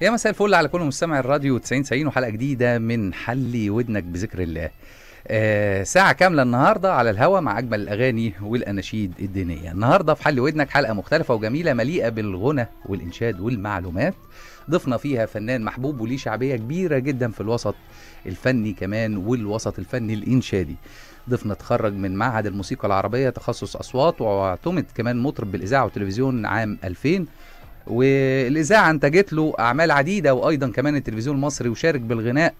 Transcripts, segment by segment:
يا مساء الفل على كل مستمع الراديو 90 90 وحلقه جديده من حلي ودنك بذكر الله آه ساعة كاملة النهاردة على الهوا مع أجمل الأغاني والأناشيد الدينية النهاردة في حل ودنك حلقة مختلفة وجميلة مليئة بالغنى والإنشاد والمعلومات ضفنا فيها فنان محبوب وليه شعبية كبيرة جدا في الوسط الفني كمان والوسط الفني الإنشادي ضيفنا تخرج من معهد الموسيقى العربية تخصص أصوات واعتمد كمان مطرب بالإذاعة والتلفزيون عام 2000 والاذاعه انتجت له اعمال عديده وايضا كمان التلفزيون المصري وشارك بالغناء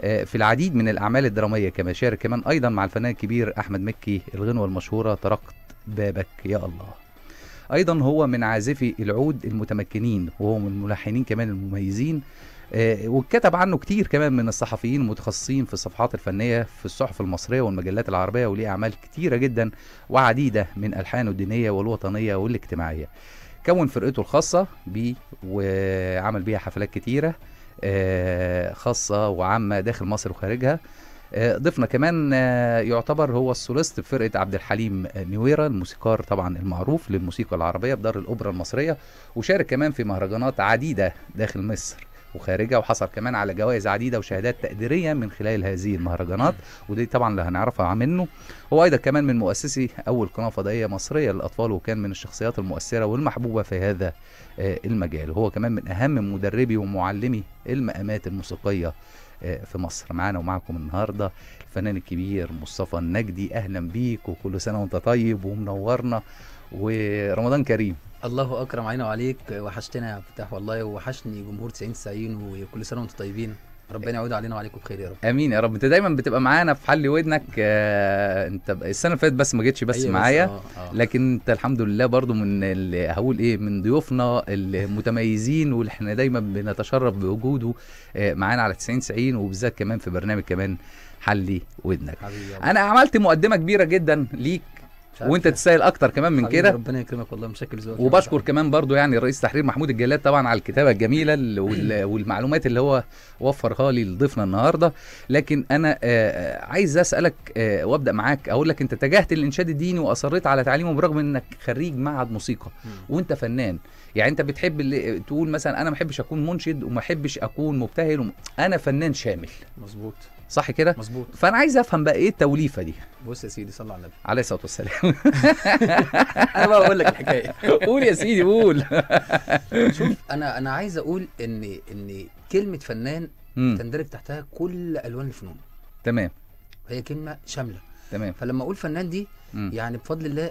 آه، في العديد من الاعمال الدراميه كما شارك كمان ايضا مع الفنان الكبير احمد مكي الغنوه المشهوره طرقت بابك يا الله ايضا هو من عازفي العود المتمكنين وهو من الملحنين كمان المميزين آه، واتكتب عنه كتير كمان من الصحفيين المتخصصين في الصفحات الفنيه في الصحف المصريه والمجلات العربيه وليه اعمال كتيره جدا وعديده من الحانه الدينيه والوطنيه والاجتماعيه كون فرقته الخاصة بيه وعمل بيها حفلات كتيرة آه، خاصة وعامة داخل مصر وخارجها آه، ضفنا كمان آه، يعتبر هو السوليست بفرقه عبد الحليم نويره الموسيقار طبعا المعروف للموسيقى العربيه بدار الاوبرا المصريه وشارك كمان في مهرجانات عديده داخل مصر وخارجها وحصل كمان على جوائز عديده وشهادات تقديريه من خلال هذه المهرجانات ودي طبعا اللي هنعرفها منه هو ايضا كمان من مؤسسي اول قناه فضائيه مصريه للاطفال وكان من الشخصيات المؤثره والمحبوبه في هذا آه، المجال هو كمان من اهم مدربي ومعلمي المقامات الموسيقيه آه، في مصر معانا ومعكم النهارده الفنان الكبير مصطفى النجدي اهلا بيك وكل سنه وانت طيب ومنورنا ورمضان كريم الله اكرم عينه وعليك وحشتنا يا فتاح والله وحشني جمهور 90 90 وكل سنه وانتم طيبين ربنا يعود علينا وعليكم بخير يا رب امين يا رب انت دايما بتبقى معانا في حل ودنك آه انت السنه اللي فاتت بس ما جيتش بس أيوة معايا آه،, آه لكن انت الحمد لله برضو من هقول ايه من ضيوفنا المتميزين واللي احنا دايما بنتشرف بوجوده آه معانا على 90 90 وبالذات كمان في برنامج كمان حلي ودنك انا عملت مقدمه كبيره جدا ليك وانت يعني. تستاهل اكتر كمان من كده ربنا يكرمك والله مشكل زوجك وبشكر كمان برضو يعني الرئيس تحرير محمود الجلاد طبعا على الكتابه الجميله والمعلومات اللي هو وفرها لي لضيفنا النهارده لكن انا آه،, آه عايز اسالك آه وابدا معاك اقول لك انت اتجهت للانشاد الديني واصريت على تعليمه برغم انك خريج معهد موسيقى وانت فنان يعني انت بتحب اللي تقول مثلا انا ما احبش اكون منشد وما احبش اكون مبتهل وم... انا فنان شامل مظبوط صح كده مظبوط فانا عايز افهم بقى ايه التوليفه دي بص يا سيدي صل على النبي عليه الصلاه والسلام انا بقى اقول لك الحكايه قول يا سيدي قول شوف انا انا عايز اقول ان ان كلمه فنان تندرج تحتها كل الوان الفنون تمام هي كلمه شامله تمام فلما اقول فنان دي م. يعني بفضل الله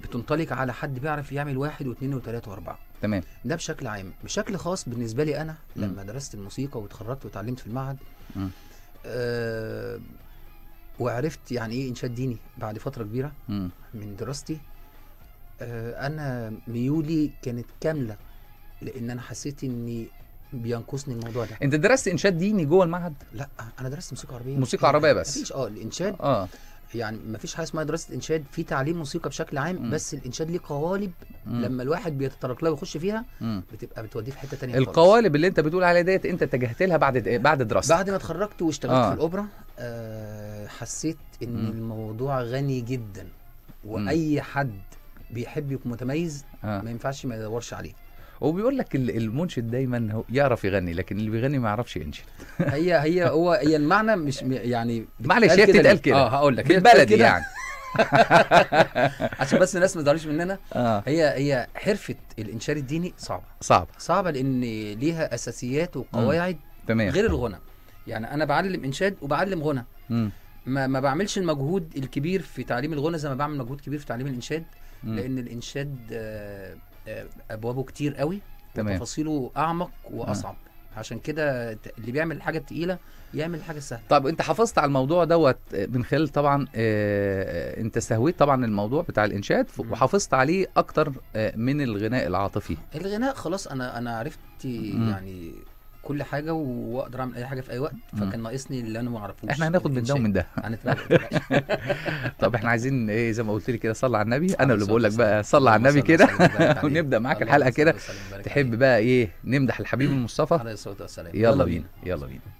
بتنطلق على حد بيعرف يعمل واحد واثنين وثلاثه واربعه تمام ده بشكل عام بشكل خاص بالنسبه لي انا لما م. درست الموسيقى وتخرجت وتعلمت في المعهد م. أه وعرفت يعني ايه انشاد ديني بعد فتره كبيره م. من دراستي أه انا ميولي كانت كامله لان انا حسيت اني بينقصني الموضوع ده انت درست انشاد ديني جوه المعهد لا انا درست موسيقى عربيه موسيقى عربيه بس مفيش اه الانشاد اه يعني ما فيش حاجه اسمها دراسه انشاد في تعليم موسيقى بشكل عام بس الانشاد ليه قوالب لما الواحد بيتطرق لها ويخش فيها بتبقى بتوديه في حته ثانيه القوالب خالص. اللي انت بتقول عليها ديت انت اتجهت لها بعد آه. بعد دراسه بعد ما اتخرجت واشتغلت آه. في الاوبرا آه حسيت ان مم. الموضوع غني جدا واي حد بيحب يكون متميز آه. ما ينفعش ما يدورش عليه وبيقول لك المنشد دايما يعرف يغني لكن اللي بيغني ما يعرفش ينشد هي هي هو هي المعنى مش يعني معلش هي بتتقال كده اه هقول لك بالبلدي يعني عشان بس الناس ما تزعلوش مننا آه. هي هي حرفه الانشاد الديني صعبه صعبه صعبه لان ليها اساسيات وقواعد تمام غير الغنى يعني انا بعلم انشاد وبعلم غنى ما ما بعملش المجهود الكبير في تعليم الغنى زي ما بعمل مجهود كبير في تعليم الانشاد لان الانشاد آه آه، ابوابه كتير قوي تمام وتفاصيله اعمق واصعب آه. عشان كده اللي بيعمل الحاجه التقيله يعمل الحاجه السهله طب انت حافظت على الموضوع دوت من خلال طبعا اه, آه، انت استهويت طبعا الموضوع بتاع الانشاد وحافظت عليه اكتر آه، من الغناء العاطفي الغناء خلاص انا انا عرفت يعني كل حاجه واقدر اعمل اي حاجه في اي وقت فكان ناقصني اللي انا ما اعرفوش احنا هناخد يعني من ده ومن يعني ده طب احنا عايزين ايه زي ما قلت لي كده صلى على النبي انا اللي بقول لك بقى صلى على النبي كده ونبدا معاك الحلقه كده تحب بقى ايه نمدح الحبيب المصطفى عليه الصلاه والسلام يلا بينا يلا بينا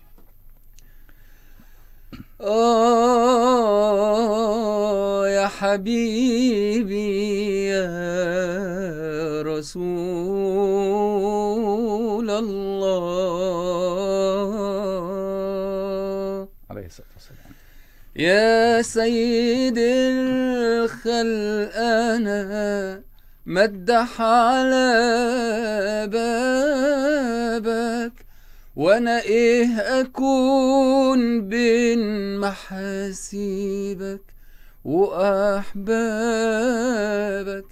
آه يا حبيبي يا رسول الله عليه الصلاة والسلام يا سيد الخلق أنا مدح على بابك وانا ايه اكون بين محاسيبك واحبابك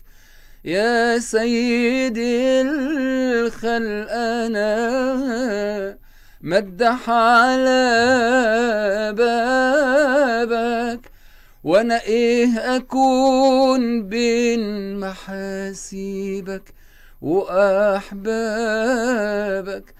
يا سيدي الخلق انا مدح على بابك وانا ايه اكون بين محاسيبك واحبابك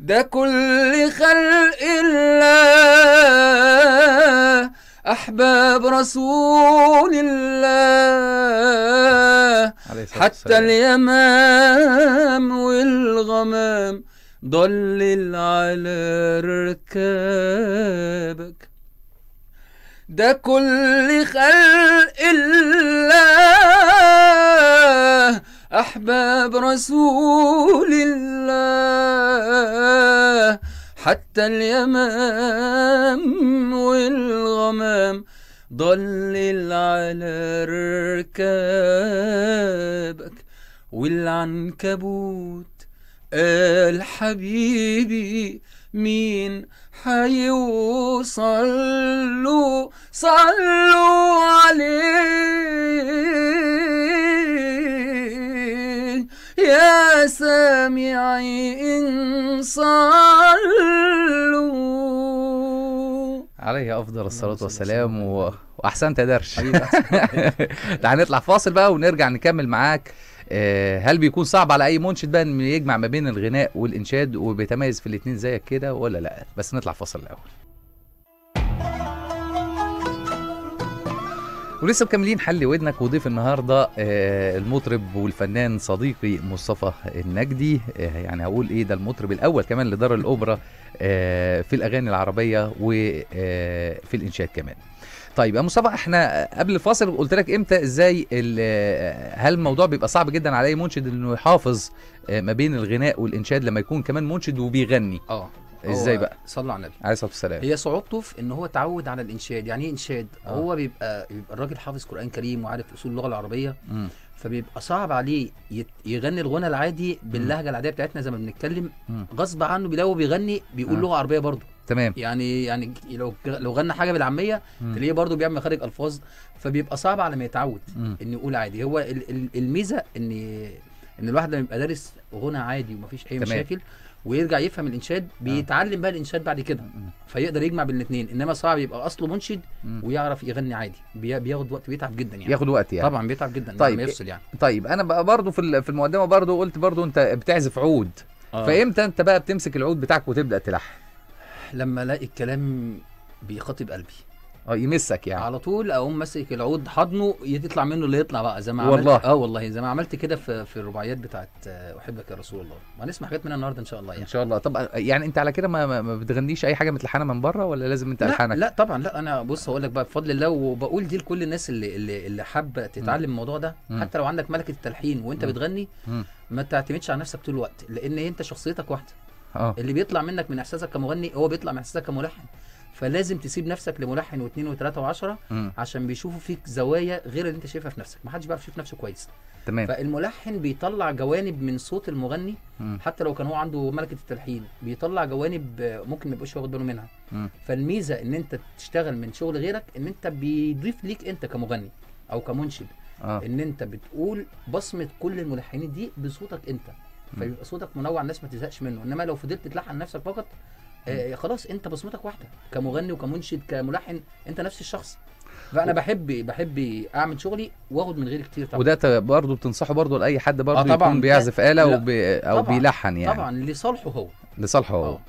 ده كل خلق الله أحباب رسول الله حتى اليمام والغمام ضلل على ركابك ده كل خلق الله أحباب رسول الله حتى اليمام والغمام ضلل على ركابك والعنكبوت قال حبيبي مين حيوصل له صلوا عليه الجامع صلوا عليه أفضل الصلاة والسلام و... وأحسنت يا درش نطلع فاصل بقى ونرجع نكمل معاك آه، هل بيكون صعب على أي منشد بقى إنه يجمع ما بين الغناء والإنشاد وبيتميز في الاثنين زيك كده ولا لأ بس نطلع فاصل الأول ولسه مكملين حل ودنك وضيف النهارده آه، المطرب والفنان صديقي مصطفى النجدي آه، يعني هقول ايه ده المطرب الاول كمان لدار الاوبرا آه، في الاغاني العربيه وفي الانشاد كمان طيب يا مصطفى احنا قبل الفاصل قلت لك امتى ازاي هل الموضوع بيبقى صعب جدا على اي منشد انه يحافظ ما بين الغناء والانشاد لما يكون كمان منشد وبيغني اه ازاي بقى صلى على النبي عليه الصلاه والسلام هي صعوبته في ان هو اتعود على الانشاد يعني ايه انشاد آه. هو بيبقى بيبقى الراجل حافظ قران كريم وعارف اصول اللغه العربيه م. فبيبقى صعب عليه يغني الغنى العادي باللهجه العاديه بتاعتنا زي ما بنتكلم غصب عنه بيلاقي بيغني بيقول آه. لغه عربيه برضه تمام يعني يعني لو لو غنى حاجه بالعاميه تلاقيه برضه بيعمل مخارج الفاظ فبيبقى صعب على ما يتعود انه يقول عادي هو الميزه ان ان الواحد لما يبقى دارس غنى عادي ومفيش اي تمام. مشاكل ويرجع يفهم الانشاد آه. بيتعلم بقى الانشاد بعد كده فيقدر يجمع بين الاثنين انما صعب يبقى اصله منشد ويعرف يغني عادي بياخد وقت بيتعب جدا يعني بياخد وقت يعني طبعا بيتعب جدا طيب يفصل يعني طيب انا بقى برضه في في المقدمه برضه قلت برضه انت بتعزف عود آه. فامتى انت بقى بتمسك العود بتاعك وتبدا تلحن لما الاقي الكلام بيخاطب قلبي اه يمسك يعني على طول اقوم ماسك العود حضنه يطلع منه اللي يطلع بقى زي ما عملت والله اه والله زي ما عملت كده في في الرباعيات بتاعت احبك يا رسول الله وهنسمع حاجات منها النهارده ان شاء الله يعني ان شاء الله طب يعني انت على كده ما, ما بتغنيش اي حاجه متلحنه من بره ولا لازم انت الحنك لا, لا طبعا لا انا بص هقول لك بقى بفضل الله وبقول دي لكل الناس اللي اللي, اللي حابه تتعلم الموضوع ده م. حتى لو عندك ملكه التلحين وانت م. بتغني م. ما تعتمدش على نفسك طول الوقت لان انت شخصيتك واحده آه. اللي بيطلع منك من احساسك كمغني هو بيطلع من احساسك كملحن فلازم تسيب نفسك لملحن واثنين وثلاثه وعشره م. عشان بيشوفوا فيك زوايا غير اللي انت شايفها في نفسك ما حدش بيعرف يشوف نفسه كويس تمام فالملحن بيطلع جوانب من صوت المغني مم. حتى لو كان هو عنده ملكه التلحين بيطلع جوانب ممكن ما يبقوش واخد باله منها مم. فالميزه ان انت تشتغل من شغل غيرك ان انت بيضيف ليك انت كمغني او كمنشد آه. ان انت بتقول بصمه كل الملحنين دي بصوتك انت فيبقى صوتك منوع الناس ما تزهقش منه انما لو فضلت تلحن نفسك فقط آه، خلاص انت بصمتك واحده كمغني وكمنشد كملحن انت نفس الشخص فانا بحب بحب اعمل شغلي واخد من غيري كتير طبعا وده برضه بتنصحه برضه لاي حد برضه آه يكون بيعزف اله وبي او طبعًا بيلحن يعني طبعا لصالحه هو لصالحه هو آه.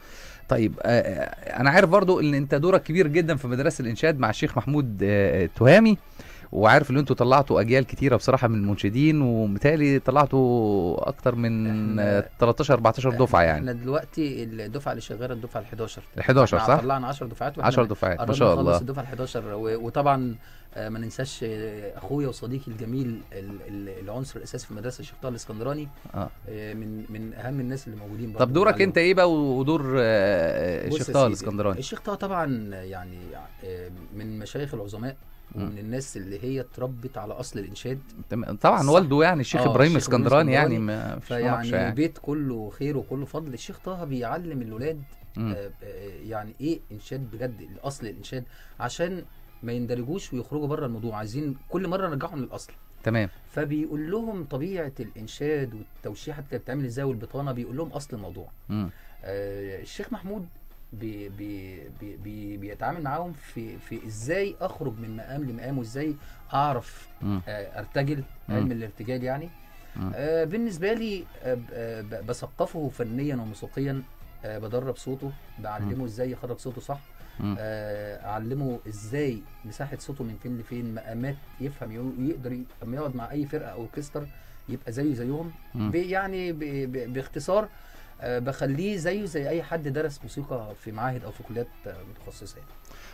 طيب آه،, آه انا عارف برضه ان انت دورك كبير جدا في مدرسه الانشاد مع الشيخ محمود آه تهامي وعارف ان انتوا طلعتوا اجيال كتيره بصراحه من المنشدين ومتهيألي طلعتوا اكتر من 13 14 دفعه يعني احنا دلوقتي الدفعه اللي شغاله الدفعه ال 11 ال 11 صح؟ طلعنا 10 دفعات 10 دفعات ما شاء الله الدفعه ال 11 وطبعا آه، ما ننساش آه، اخويا وصديقي الجميل العنصر الاساسي في مدرسه الشيخ طه الاسكندراني آه. من من اهم الناس اللي موجودين طب دورك انت ايه بقى ودور الشيخ طه الاسكندراني الشيخ طه طبعا يعني من مشايخ العظماء ومن الناس اللي هي اتربت على اصل الانشاد طبعا صح. والده يعني الشيخ آه ابراهيم اسكندراني يعني ما فيعني يعني. البيت كله خير وكله فضل الشيخ طه بيعلم الولاد آه،, آه يعني ايه انشاد بجد الاصل الانشاد عشان ما يندرجوش ويخرجوا بره الموضوع عايزين كل مره نرجعهم للاصل تمام فبيقول لهم طبيعه الانشاد والتوشيحه بتتعمل ازاي والبطانه بيقول لهم اصل الموضوع آه الشيخ محمود بي بي بي بيتعامل معاهم في في ازاي اخرج من مقام لمقام وازاي اعرف آه ارتجل علم الارتجال يعني آه بالنسبه لي آه, آه، بثقفه فنيا وموسيقيا آه بدرب صوته بعلمه ازاي يخرج صوته صح آه اعلمه ازاي مساحه صوته من فين لفين مقامات يفهم يقدر لما يقعد مع اي فرقه او اوركستر يبقى زيه زيهم يعني باختصار آه، بخليه زيه زي اي حد درس موسيقى في معاهد او في كليات متخصصه يعني.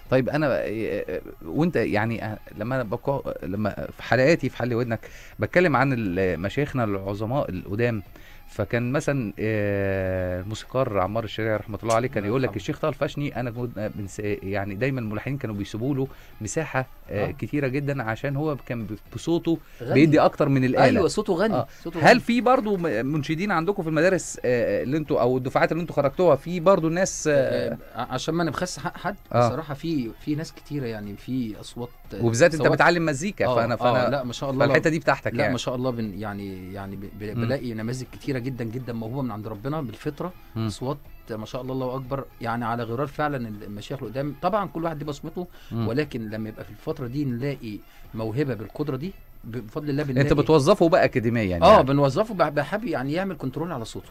طيب انا آه، آه، وانت يعني لما انا بقع لما في حلقاتي في حل ودنك بتكلم عن مشايخنا العظماء القدام فكان مثلا الموسيقار آه، عمار الشريعي رحمه الله عليه كان يقول لك الشيخ طه الفاشني انا آه، يعني دايما الملحنين كانوا بيسيبوا له مساحه آه. آه. كتيره جدا عشان هو كان بصوته غني. بيدي اكتر من الاله ايوه صوته غني آه. صوته هل في برضه منشدين عندكم في المدارس اللي انتوا او الدفعات اللي انتوا خرجتوها في برضه ناس آه آه عشان ما نبخس حق حد آه. بصراحه في في ناس كتيره يعني في اصوات وبالذات انت بتعلم مزيكا آه. فانا فانا آه. لا ما شاء الله الحته دي بتاعتك لا يعني. ما شاء الله بن يعني يعني بلاقي نماذج كتيره كبيره جدا جدا موهوبه من عند ربنا بالفطره اصوات ما شاء الله الله اكبر يعني على غرار فعلا المشايخ القدام طبعا كل واحد ليه بصمته ولكن لما يبقى في الفتره دي نلاقي موهبه بالقدره دي بفضل الله بنلاقي انت بتوظفه بقى اكاديميا يعني اه بنوظفه بحب يعني يعمل كنترول على صوته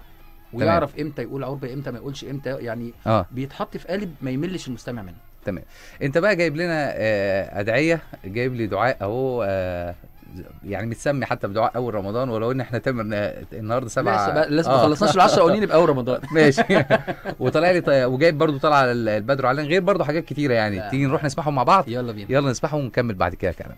ويعرف تمام. امتى يقول عربي امتى ما يقولش امتى يعني آه. بيتحط في قالب ما يملش المستمع منه تمام انت بقى جايب لنا آه، ادعيه جايب لي دعاء اهو آه، يعني متسمي حتى بدعاء اول رمضان ولو ان احنا تم النهارده سبعه لسه ما آه. خلصناش ال 10 الاولين يبقى اول رمضان ماشي وطلع لي وجايب برضو طلع البدر علان غير برضو حاجات كتيره يعني تيجي نروح نسمعهم مع بعض يلا بينا يلا نسمعهم ونكمل بعد كده كمان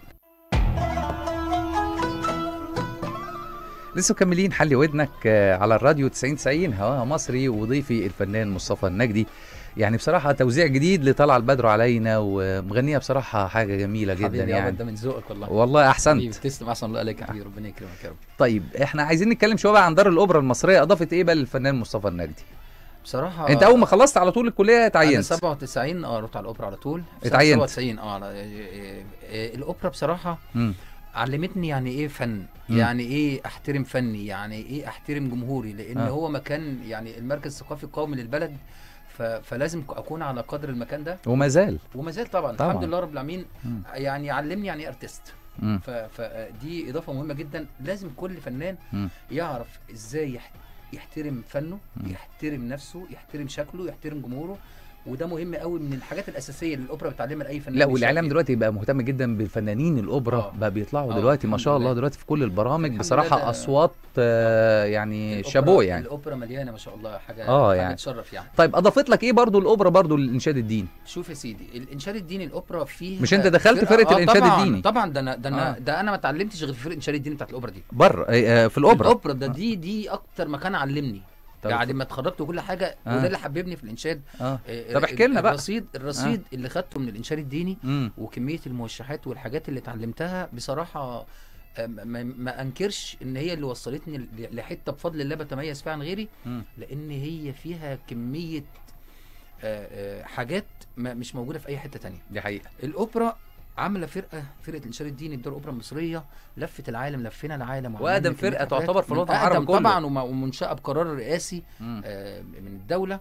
لسه مكملين حل ودنك آه، على الراديو 90 90 هواها مصري وضيفي الفنان مصطفى النجدي يعني بصراحه توزيع جديد لطلع البدر علينا ومغنيه بصراحه حاجه جميله جدا يعني ده من ذوقك والله والله احسنت تسلم احسن الله عليك كتير ربنا يكرمك يا رب طيب احنا عايزين نتكلم شويه بقى عن دار الاوبرا المصريه اضافت ايه بقى للفنان مصطفى النجدي بصراحه انت اول ما خلصت على طول الكليه اتعينت انا 97 اه رحت على الاوبرا على طول اتعينت 97 آه،, آه،, اه الاوبرا بصراحه م. علمتني يعني ايه فن م. يعني ايه احترم فني يعني ايه احترم جمهوري لان آه. هو مكان يعني المركز الثقافي القومي للبلد فلازم اكون على قدر المكان ده وما زال وما زال طبعا, طبعا. الحمد لله رب العالمين يعني علمني يعني ايه ارتست فدي اضافه مهمه جدا لازم كل فنان يعرف ازاي يحترم فنه يحترم نفسه يحترم شكله يحترم جمهوره وده مهم قوي من الحاجات الاساسيه اللي الاوبرا بتعلمها لاي فنان لا والاعلام يعني. دلوقتي بقى مهتم جدا بفنانين الاوبرا آه. بقى بيطلعوا آه. دلوقتي ما شاء الله دلوقتي في كل البرامج بصراحه اصوات ده آه، يعني شابوه يعني الاوبرا مليانه ما شاء الله حاجه اه يعني تشرف يعني طيب اضافت لك ايه برضو الاوبرا برضو الانشاد الديني شوف يا سيدي الانشاد الديني الاوبرا فيه مش انت دخلت فرقه آه الانشاد طبعًا الديني طبعا ده انا ده انا آه. ده انا ما اتعلمتش غير في فرقه الانشاد الديني بتاعت الاوبرا دي بره إيه، آه في الاوبرا الاوبرا ده دي دي اكتر مكان علمني بعد يعني ما اتخرجت وكل حاجه آه. وده اللي حببني في الانشاد آه. طب آه، احكي لنا بقى الرصيد الرصيد آه. اللي خدته من الانشاد الديني مم. وكميه الموشحات والحاجات اللي اتعلمتها بصراحه آه، ما, ما انكرش ان هي اللي وصلتني لحته بفضل الله بتميز فيها عن غيري م. لان هي فيها كميه آه، حاجات مش موجوده في اي حته تانية دي حقيقه الاوبرا عامله فرقه فرقه الانشاد الديني بدار الاوبرا المصريه لفت العالم لفينا العالم واقدم فرقه تعتبر في الوطن العربي كله طبعا ومنشاه بقرار رئاسي آه من الدوله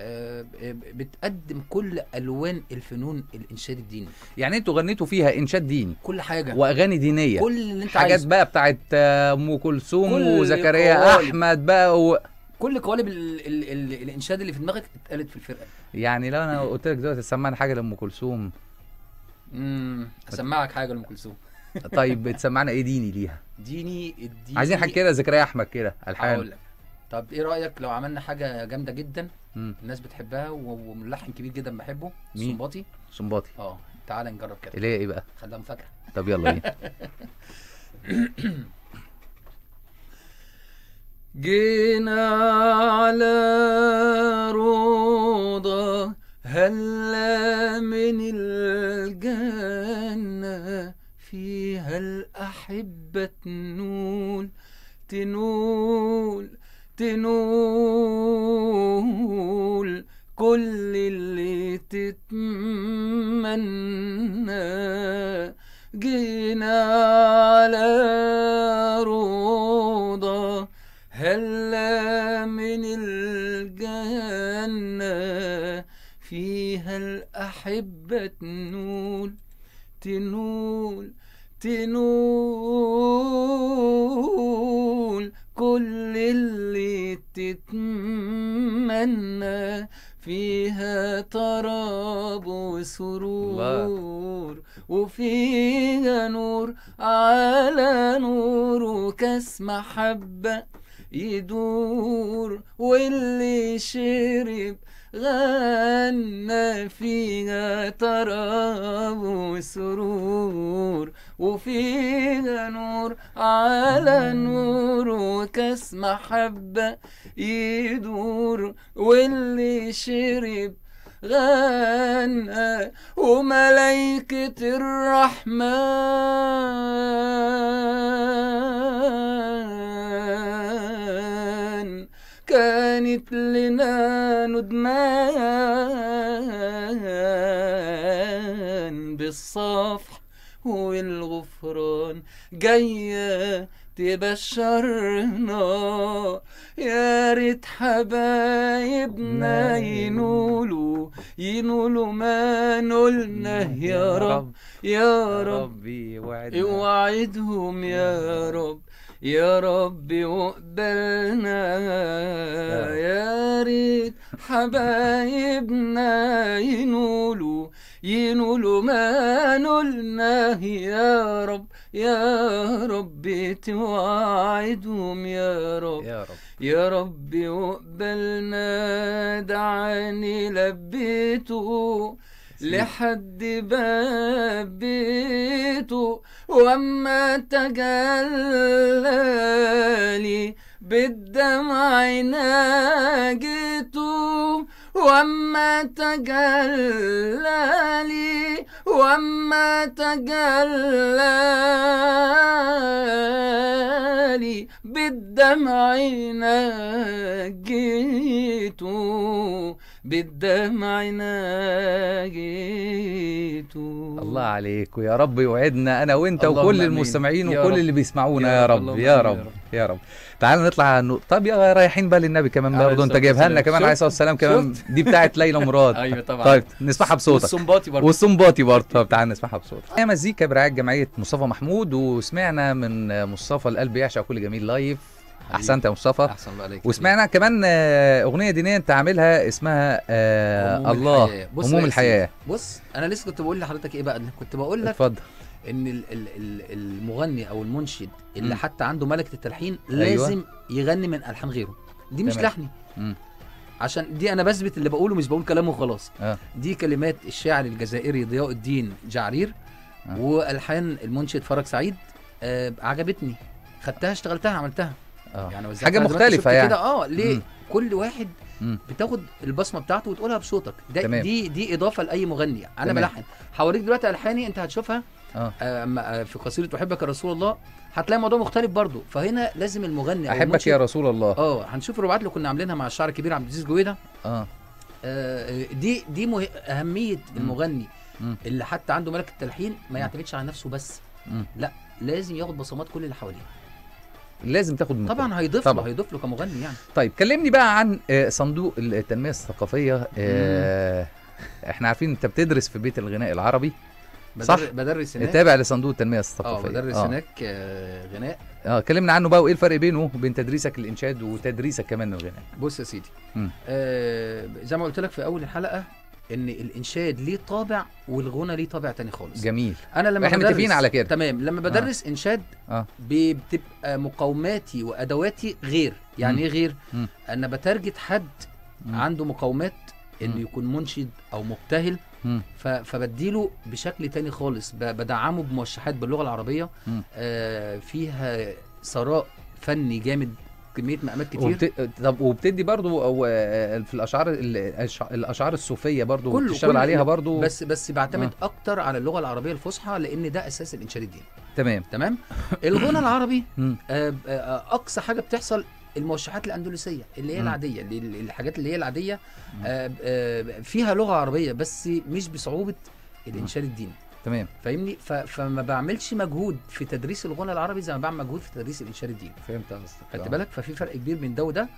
آه،, آه بتقدم كل الوان الفنون الانشاد الديني يعني انتوا غنيتوا فيها انشاد ديني كل حاجه واغاني دينيه كل اللي انت حاجات عايز. بقى بتاعت آه، ام كلثوم وزكريا احمد بقى و... كل قوالب الانشاد اللي في دماغك اتقالت في الفرقه يعني لو انا قلت لك دلوقتي تسمعني حاجه لام كلثوم امم اسمعك حاجه لام كلثوم طيب بتسمعنا ايه ديني ليها ديني الديني عايزين حاجه كده زكريا احمد كده الحان لك طب ايه رايك لو عملنا حاجه جامده جدا مم. الناس بتحبها وملحن كبير جدا بحبه مين؟ صنباطي صنباطي اه تعالى نجرب كده اللي هي ايه بقى خليها مفاجاه طب يلا بينا جينا على روضه هلا من الجنة فيها الأحبة تنول تنول تنول كل اللي تتمنى جينا على الأحبة تنول تنول تنول كل اللي تتمنى فيها تراب وسرور وفيها نور على نور وكاس محبه يدور واللي شرب غنى فيها طرب وسرور وفيها نور على نور وكاس محبة يدور واللي شرب غنى وملائكة الرحمن كانت لنا ندمان بالصفح والغفران جاية تبشرنا يا ريت حبايبنا ينولوا ينولوا ما نولنا يا رب يا رب اوعدهم يا رب يا ربي وقبلنا آه. يا ريت حبايبنا ينولوا ينولوا ما نلناه يا رب يا رب توعدهم يا رب يا رب يا رب وقبلنا دعاني لبيته لحد باب بيته وأما تجلى بالدمع ناجته وأما تجلى لي وأما تجلى لي بالدمع ناجته بالدمع ناجيته الله عليك ويا رب يوعدنا انا وانت وكل المستمعين وكل اللي بيسمعونا يا, رب, يا رب يا رب تعال نطلع طب يا رايحين بقى للنبي كمان برضه انت جايبها لنا كمان عليه الصلاه والسلام كمان دي بتاعت ليلى مراد ايوه طبعا طيب نسمعها بصوتك والسنباطي برضه والسنباطي برضه طب تعال نسمعها بصوتك هي مزيكا برعايه جمعيه مصطفى محمود وسمعنا من مصطفى القلب يعشق كل جميل لايف احسنت يا مصطفى احسن الله عليك وسمعنا كمان آه، اغنيه دينيه انت عاملها اسمها آه الله الحياة. بص هموم الحياه بص انا لسه كنت بقول لحضرتك ايه بقى كنت بقول لك اتفضل ان المغني او المنشد اللي م. حتى عنده ملكه التلحين أيوة. لازم أيوة. يغني من الحان غيره دي مش تمام. لحني م. عشان دي انا بثبت اللي بقوله مش بقول كلامه خلاص آه. دي كلمات الشاعر الجزائري ضياء الدين جعرير آه. والحان المنشد فرج سعيد آه عجبتني خدتها اشتغلتها عملتها آه. يعني حاجه مختلفه يعني كده اه ليه مم. كل واحد مم. بتاخد البصمه بتاعته وتقولها بصوتك ده تمام. دي دي اضافه لاي مغني انا بلحن هوريك دلوقتي الحاني انت هتشوفها آه. آه في قصيده احبك يا رسول الله هتلاقي الموضوع مختلف برضه فهنا لازم المغني احبك يا رسول الله اه هنشوف الرباعات اللي كنا عاملينها مع الشاعر الكبير عبد العزيز جويده اه, آه، دي دي مه... اهميه المغني مم. اللي حتى عنده ملك التلحين ما يعتمدش على نفسه بس مم. لا لازم ياخد بصمات كل اللي حواليه لازم تاخد طبعا هيضيف له هيضيف له كمغني يعني طيب كلمني بقى عن آه، صندوق التنميه الثقافيه آه، احنا عارفين انت بتدرس في بيت الغناء العربي صح بدرس هناك تابع لصندوق التنميه الثقافيه اه بدرس آه. هناك آه، غناء اه كلمنا عنه بقى وايه الفرق بينه وبين تدريسك للانشاد وتدريسك كمان للغناء بص يا سيدي آه زي ما قلت لك في اول الحلقه ان الانشاد ليه طابع والغنى ليه طابع تاني خالص جميل انا لما احنا متفقين على كده تمام لما آه. بدرس آه. انشاد آه. بتبقى مقاوماتي وادواتي غير يعني ايه غير مم. انا بترجت حد مم. عنده مقاومات انه يكون منشد او مبتهل فبديله بشكل تاني خالص بدعمه بموشحات باللغه العربيه آه فيها ثراء فني جامد كميه مقامات كتير وبت... طب وبتدي برضو أو آه، آه، في الاشعار الاشعار الصوفيه برضو كله بتشتغل كله عليها برضو بس بس بعتمد آه. اكتر على اللغه العربيه الفصحى لان ده اساس الانشاد الديني تمام تمام الغنى العربي آه، اقصى حاجه بتحصل الموشحات الاندلسيه اللي هي العاديه اللي الحاجات اللي هي العاديه فيها لغه عربيه بس مش بصعوبه الانشاد الديني تمام فاهمني فما بعملش مجهود في تدريس الغنى العربي زي ما بعمل مجهود في تدريس الانشاد الديني فهمت قصدك خدت آه. بالك ففي فرق كبير بين ده وده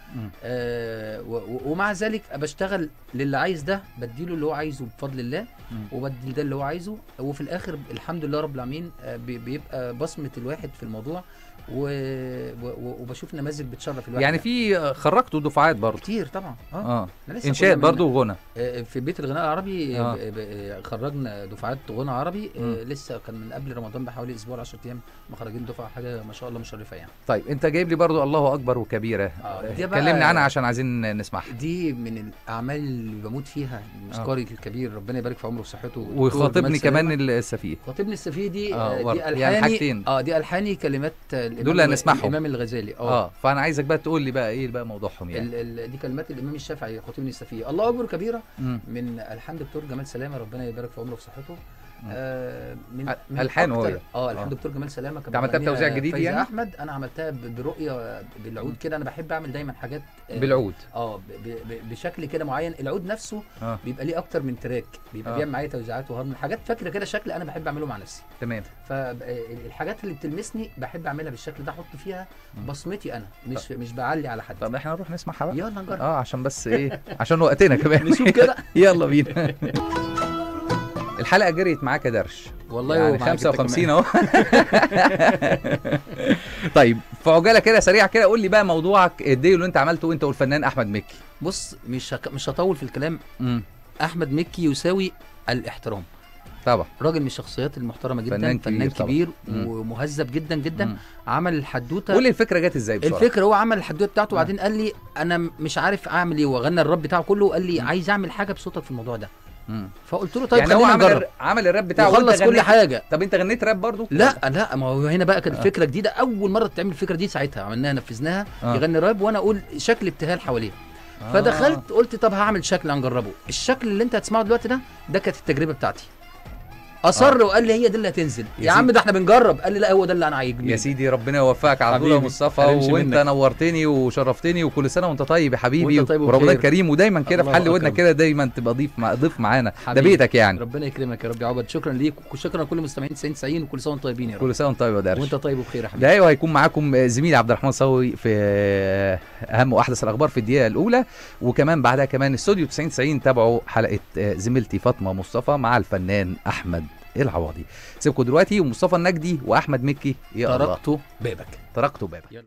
آه ومع ذلك بشتغل للي عايز ده بديله اللي هو عايزه بفضل الله وبدي ده اللي هو عايزه وفي الاخر الحمد لله رب العالمين آه بيبقى بصمه الواحد في الموضوع وبشوف نماذج بتشرف الواحد يعني في خرجتوا دفعات برضه كتير طبعا اه, آه. انشاء برضه وغنى آه، في بيت الغناء العربي آه. آه،, آه، خرجنا دفعات غنى عربي آه لسه كان من قبل رمضان بحوالي اسبوع 10 ايام مخرجين دفعه حاجه ما شاء الله مشرفه يعني طيب انت جايب لي برضه الله اكبر وكبيره آه. كلمني عنها عشان عايزين نسمعها دي من الاعمال اللي بموت فيها المسكري آه. الكبير ربنا يبارك في عمره وصحته ويخاطبني كمان السفيه خاطبني السفيه دي آه. دي يعني الحاني اه دي الحاني كلمات دول اللي هنسمعهم الامام الغزالي أوه. اه فانا عايزك بقى تقول لي بقى ايه بقى موضوعهم يعني ال ال دي كلمات الامام الشافعي خطيب السفيه الله اكبر كبيره مم. من الحمد دكتور جمال سلامه ربنا يبارك في عمره وفي صحته آه، آه، من الحان هو اه, آه. الحان دكتور جمال سلامه كان عملتها بتوزيع جديد يعني احمد انا عملتها برؤيه بالعود كده انا بحب اعمل دايما حاجات آه بالعود اه بشكل كده معين العود نفسه آه. بيبقى ليه اكتر من تراك بيبقى آه. بيعمل معايا توزيعات وهرمون حاجات فاكره كده شكل انا بحب اعمله مع نفسي تمام فالحاجات اللي بتلمسني بحب اعملها بالشكل ده احط فيها بصمتي انا مش طب. مش بعلي على حد طب احنا نروح نسمعها بقى يلا نجرب اه عشان بس ايه عشان وقتنا كمان نشوف كده يلا بينا الحلقه جريت معاك يا درش والله يعني 55 اهو طيب في عجاله كده سريعه كده قول لي بقى موضوعك الديو اللي انت عملته انت والفنان احمد مكي بص مش هك... مش هطول في الكلام مم. احمد مكي يساوي الاحترام طبعا راجل من الشخصيات المحترمه جدا فنان كبير, فنان كبير ومهذب جدا جدا مم. عمل الحدوته قول الفكره جت ازاي بصراحه الفكره هو عمل الحدوته بتاعته وبعدين قال لي انا مش عارف اعمل ايه وغنى الراب بتاعه كله وقال لي مم. عايز اعمل حاجه بصوتك في الموضوع ده فقلت له طيب يعني هو عمل عمل الراب بتاعه خلص كل حاجه طب انت غنيت راب برضو لا لا ما هو هنا بقى كانت آه. فكره جديده اول مره تتعمل الفكره دي ساعتها عملناها نفذناها آه. يغني راب وانا اقول شكل ابتهال حواليه آه. فدخلت قلت طب هعمل شكل هنجربه الشكل اللي انت هتسمعه دلوقتي ده ده كانت التجربه بتاعتي اصر آه. وقال لي هي دي اللي هتنزل يا, يا عم ده احنا بنجرب قال لي لا هو ده اللي انا عاجبني يا سيدي ربنا يوفقك على طول يا مصطفى وانت منك. نورتني وشرفتني وكل سنه وانت طيب يا حبيبي وانت طيب ورمضان كريم ودايما كده في حل ودنا كده دايما تبقى ضيف مع ضيف معانا ده بيتك يعني ربنا يكرمك يا رب يا عبد شكرا ليك وشكرا لكل المستمعين 90 90 وكل سنه وانتم طيبين يا رب كل سنه وانتم طيب يا دارش وانت طيب وبخير يا حبيبي ده هيكون معاكم زميلي عبد الرحمن صاوي في اهم واحدث الاخبار في الدقيقه الاولى وكمان بعدها كمان استوديو 90 90 تابعوا حلقه زميلتي فاطمه مصطفى مع الفنان احمد ايه العواضي سيبكم دلوقتي ومصطفى النجدي واحمد مكي يا تركت بابك تركت بابك